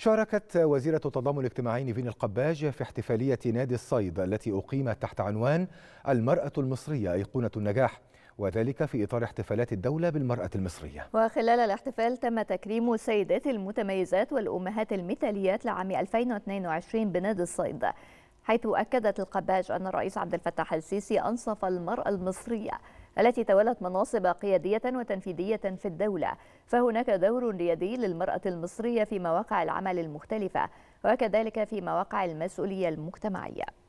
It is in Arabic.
شاركت وزيرة التضامن الاجتماعي نيفين القباج في احتفالية نادي الصيد التي أقيمت تحت عنوان المرأة المصرية أيقونة النجاح وذلك في إطار احتفالات الدولة بالمرأة المصرية وخلال الاحتفال تم تكريم السيدات المتميزات والأمهات المثاليات لعام 2022 بنادي الصيد حيث أكدت القباج أن الرئيس عبد الفتاح السيسي أنصف المرأة المصرية التي تولت مناصب قيادية وتنفيذية في الدولة فهناك دور ريادي للمرأة المصرية في مواقع العمل المختلفة وكذلك في مواقع المسؤولية المجتمعية